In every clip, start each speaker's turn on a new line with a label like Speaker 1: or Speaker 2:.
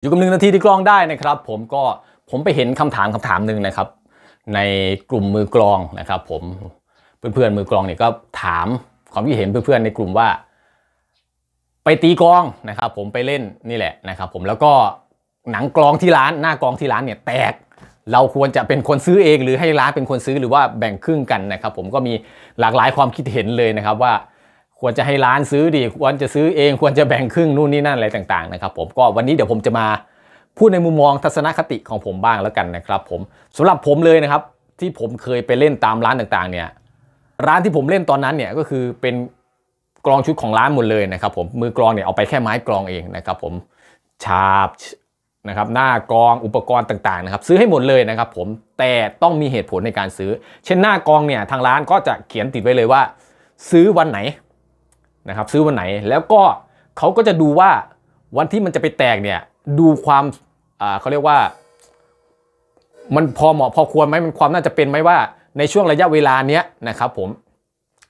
Speaker 1: อยู่กับหนึ่งนาทีที่กลองได้นะครับผมก็ผมไปเห็นคำถามคำถามหนึ่งนะครับ ในกลุ่มมือกลองนะครับ ผมเพื่อนๆมือกลองเนี่ยก็ถามความคิดเห็นเพื่อนๆในกลุ่มว่า ไปตีกลองนะครับ ผมไปเล่นนี่แหละนะครับ ผมแล้วก็หนังกลองที่ร้าน หน้ากลองที่ร้านเนี่ยแตก เราควรจะเป็นคนซื้อเอง หรือให้ร้านเป็นคนซื้อหรือว่าแบ่งครึ่งกันนะครับ ผมก็มีหลากหลายความคิดเห็นเลยนะครับว่าควรจะให้ร้านซื้อดีควรจะซื้อเองควรจะแบ่งครึ่งนู่นนี่นั่นอะไรต่างๆนะครับผมก็วันนี้เดี๋ยวผมจะมาพูดในมุมมองทัศนคติของผมบ้างแล้วกันนะครับผมสำหรับผมเลยนะครับที่ผมเคยไปเล่นตามร้านต่างๆเนี่ยร้านที่ผมเล่นตอนนั้นเนี่ยก็คือเป็นกรองชุดของร้านหมดเลยนะครับผมมือกรองเนี่ยเอาไปแค่ไม้กรองเองนะครับผมชาบนะครับหน้ากรองอุปกรณ์ต่าง ๆนะครับ ซื้อให้หมดเลยนะครับ ผมแต่ต้องมีเหตุผลในการซื้อ เช่นหน้ากรองเนี่ยทางร้านก็จะเขียนติดไว้เลยว่า ซื้อวันไหนนะครับซื้อวันไหนแล้วก็เขาก็จะดูว่าวันที่มันจะไปแตกเนี่ยดูความเขาเรียกว่า มันพอเหมาะพอควรไหมมันความน่าจะเป็นไหมว่าในช่วงระยะเวลาเนี้ยนะครับผม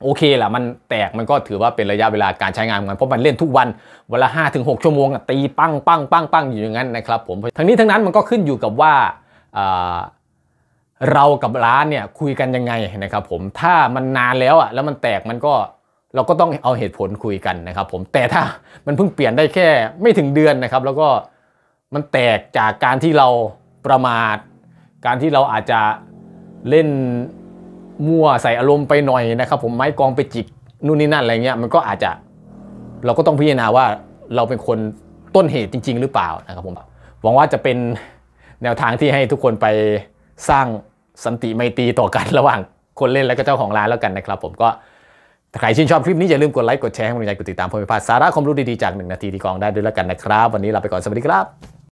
Speaker 1: โอเคแหละมันแตกมันก็ถือว่าเป็นระยะเวลาการใช้งานมันเพราะมันเล่นทุกวันเวลาห้าถึงหกชั่วโมงตีปังปังปังปังอยู่อย่างนั้นนะครับผมทั้งนี้ทั้งนั้นมันก็ขึ้นอยู่กับว่าเรากับร้านเนี่ยคุยกันยังไงนะครับ ผมถ้ามันนานแล้วอ่ะแล้วมันแตกมันก็เราก็ต้องเอาเหตุผลคุยกันนะครับผมแต่ถ้ามันเพิ่งเปลี่ยนได้แค่ไม่ถึงเดือนนะครับ แล้วก็มันแตกจากการที่เราประมาทการที่เราอาจจะเล่นมั่วใส่อารมณ์ไปหน่อยนะครับผมไม้กองไปจิกนู่นนี่นั่นอะไรเงี้ยมันก็อาจจะเราก็ต้องพิจารณาว่าเราเป็นคนต้นเหตุจริง ๆ หรือเปล่านะครับผมหวังว่าจะเป็นแนวทางที่ให้ทุกคนไปสร้างสันติไมตรีต่อกันระหว่าง คนเล่นและก็เจ้าของร้านแล้วกันนะครับ ผมก็ถ้าใครชื่นชอบคลิปนี้ อย่าลืมกดไลค์ กดแชร์ให้กำลังใจกดติดตามเพื่อไม่พลาด สาระความรู้ดีๆ จากหนึ่งนาทีดีกองได้ด้วยแล้วกันนะครับ วันนี้ลาไปก่อน สวัสดีครับ